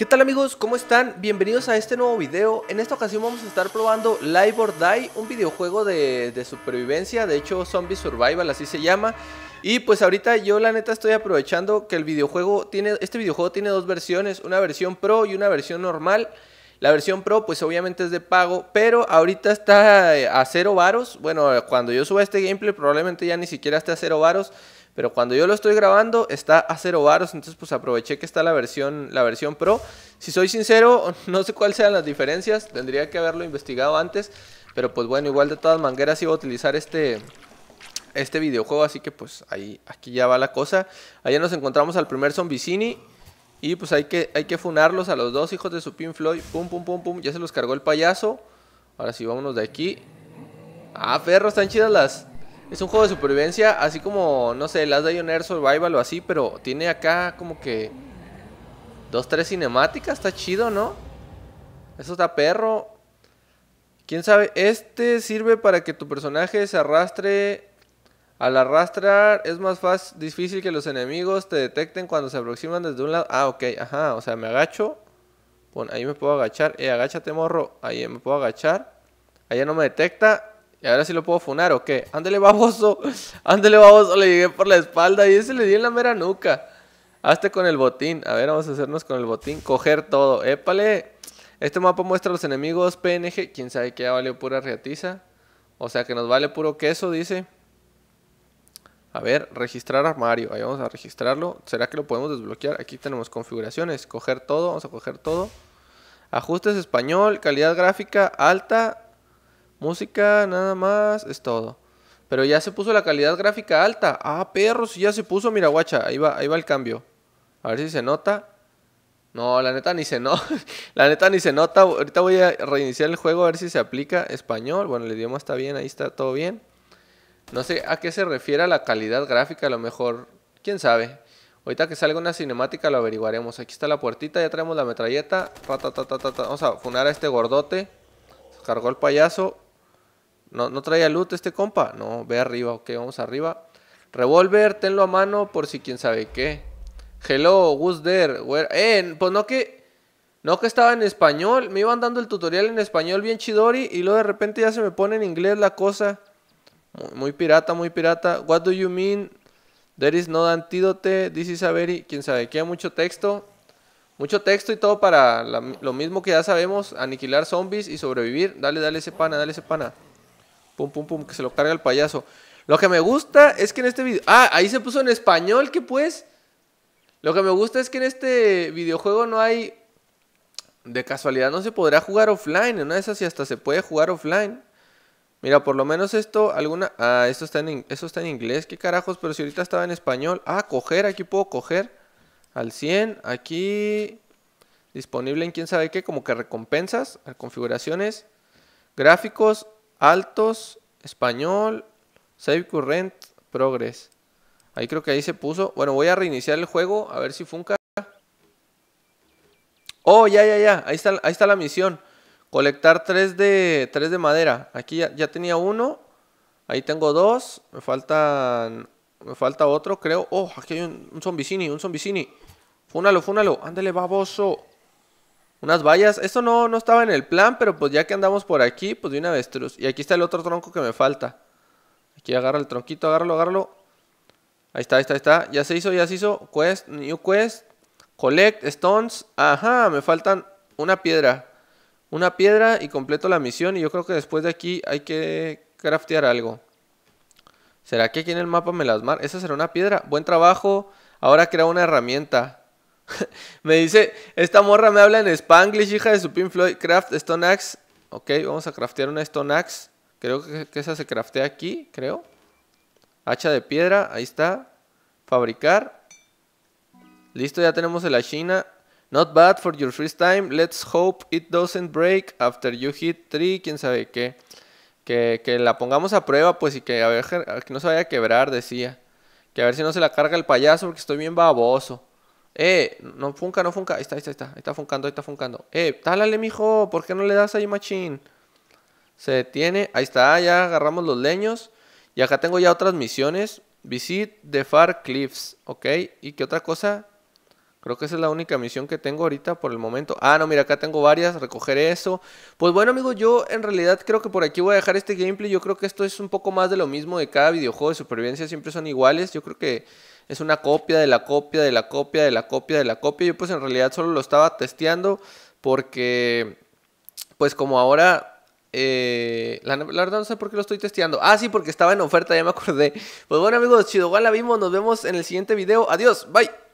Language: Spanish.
¿Qué tal amigos? ¿Cómo están? Bienvenidos a este nuevo video. En esta ocasión vamos a estar probando Live or Die, un videojuego de, supervivencia, de hecho Zombie Survival así se llama. Y pues ahorita yo la neta estoy aprovechando que el videojuego tiene, este videojuego tiene dos versiones, una versión pro y una versión normal. La versión pro pues obviamente es de pago, pero ahorita está eh, a cero varos. Bueno, cuando yo suba este gameplay probablemente ya ni siquiera esté a cero varos. Pero cuando yo lo estoy grabando está a cero varos, entonces pues aproveché que está la versión, la versión Pro. Si soy sincero, no sé cuáles sean las diferencias, tendría que haberlo investigado antes. Pero pues bueno, igual de todas mangueras iba a utilizar este, este videojuego, así que pues ahí, aquí ya va la cosa. Allá nos encontramos al primer zombicini y pues hay que, hay que funarlos a los dos hijos de su Pin Floyd. Pum, pum, pum, pum, ya se los cargó el payaso. Ahora sí, vámonos de aquí. Ah, perro, están chidas las, es un juego de supervivencia, así como, no sé, Last Day on Survival o así, pero tiene acá como que dos, tres cinemáticas, está chido, ¿no? Eso está perro. ¿Quién sabe? Este sirve para que tu personaje se arrastre. Al arrastrar es más fácil, difícil que los enemigos te detecten cuando se aproximan desde un lado. Ah, ok, ajá, o sea, me agacho. Bueno, ahí me puedo agachar. Eh, agáchate, morro. Ahí me puedo agachar. Allá no me detecta. Y ahora sí lo puedo funar o qué. Ándale baboso, ándale baboso, le llegué por la espalda y ese le di en la mera nuca. Hazte con el botín. A ver, vamos a hacernos con el botín. Coger todo. Épale. Este mapa muestra a los enemigos PNG. Quién sabe que ya valió pura reatiza. O sea que nos vale puro queso, dice. A ver, registrar armario. Ahí vamos a registrarlo. ¿Será que lo podemos desbloquear? Aquí tenemos configuraciones. Coger todo. Vamos a coger todo. Ajustes español. Calidad gráfica alta. Música nada más es todo. Pero ya se puso la calidad gráfica alta. Ah, perros, ya se puso, mira, guacha, ahí va, el cambio. A ver si se nota. No, la neta ni se nota. la neta ni se nota. Ahorita voy a reiniciar el juego a ver si se aplica español. Bueno, el idioma está bien, ahí está todo bien. No sé a qué se refiere la calidad gráfica, a lo mejor, quién sabe. Ahorita que salga una cinemática lo averiguaremos. Aquí está la puertita, ya traemos la metralleta. Vamos a funar a este gordote. cargó el payaso. No, no traía loot este compa. No, ve arriba, ok, vamos arriba. Revolver, tenlo a mano por si quién sabe qué. Hello, who's there? Eh, pues no que. No que estaba en español. Me iban dando el tutorial en español bien chidori. Y luego de repente ya se me pone en inglés la cosa. Muy, pirata, muy pirata. What do you mean? There is no antídote. This is a Quién sabe qué. Mucho texto. Mucho texto y todo para lo mismo que ya sabemos: aniquilar zombies y sobrevivir. Dale, dale ese pana, dale ese pana. Pum, pum, pum, que se lo carga el payaso. Lo que me gusta es que en este video. Ah, ahí se puso en español, que pues. Lo que me gusta es que en este videojuego no hay. De casualidad no se podrá jugar offline. En una de esas hasta se puede jugar offline. Mira, por lo menos esto, alguna. Ah, esto está en, esto está en inglés. ¿Qué carajos? Pero si ahorita estaba en español. Ah, coger, aquí puedo coger. Al 100, aquí. Disponible en quién sabe qué, como que recompensas. Configuraciones. Gráficos altos, español, save current, progress. Ahí creo que ahí se puso. Bueno, voy a reiniciar el juego, a ver si funca. Oh, ya, ya, ya. Ahí está, ahí está la misión. Colectar 3 de, de madera. Aquí ya, tenía uno. Ahí tengo dos. Me faltan... Me falta otro, creo. Oh, aquí hay un, un zombicini, un zombicini. Fúnalo, fúnalo. Ándale, baboso unas vallas. Esto no, estaba en el plan, pero pues ya que andamos por aquí, pues de una avestruz. Y aquí está el otro tronco que me falta. Aquí agarra el tronquito, agárralo, agárralo. Ahí está, ahí está, ahí está. Ya se hizo, ya se hizo. Quest, new quest. Collect, stones. Ajá, me faltan una piedra. Una piedra y completo la misión. Y yo creo que después de aquí hay que craftear algo. ¿Será que aquí en el mapa me las mar? Esa será una piedra. Buen trabajo. Ahora crea una herramienta. me dice, esta morra me habla en Spanglish, hija de su pin Floyd, craft Stone Axe. Ok, vamos a craftear una Stone Axe. Creo que, esa se craftea aquí, creo. Hacha de piedra, ahí está. Fabricar. Listo, ya tenemos la China. Not bad for your first time. Let's hope it doesn't break after you hit three Quién sabe qué. Que, que, la pongamos a prueba, pues, y que, a ver, que no se vaya a quebrar, decía. Que a ver si no se la carga el payaso, porque estoy bien baboso. Eh, no funca, no funca. Ahí está, ahí está, ahí está. Está funcando, está funcando. Eh, tálale, mijo. ¿Por qué no le das ahí, machín? Se detiene. Ahí está, ya agarramos los leños. Y acá tengo ya otras misiones. Visit the Far Cliffs. Ok. ¿Y qué otra cosa? Creo que esa es la única misión que tengo ahorita por el momento. Ah, no, mira, acá tengo varias, recoger eso. Pues bueno, amigo, yo en realidad creo que por aquí voy a dejar este gameplay. Yo creo que esto es un poco más de lo mismo de cada videojuego de supervivencia, siempre son iguales. Yo creo que es una copia de la copia de la copia de la copia de la copia. Yo pues en realidad solo lo estaba testeando porque pues como ahora eh, la, verdad no sé por qué lo estoy testeando. Ah, sí, porque estaba en oferta, ya me acordé. Pues bueno amigos, Chido, igual la vimos, nos vemos en el siguiente video. Adiós, bye.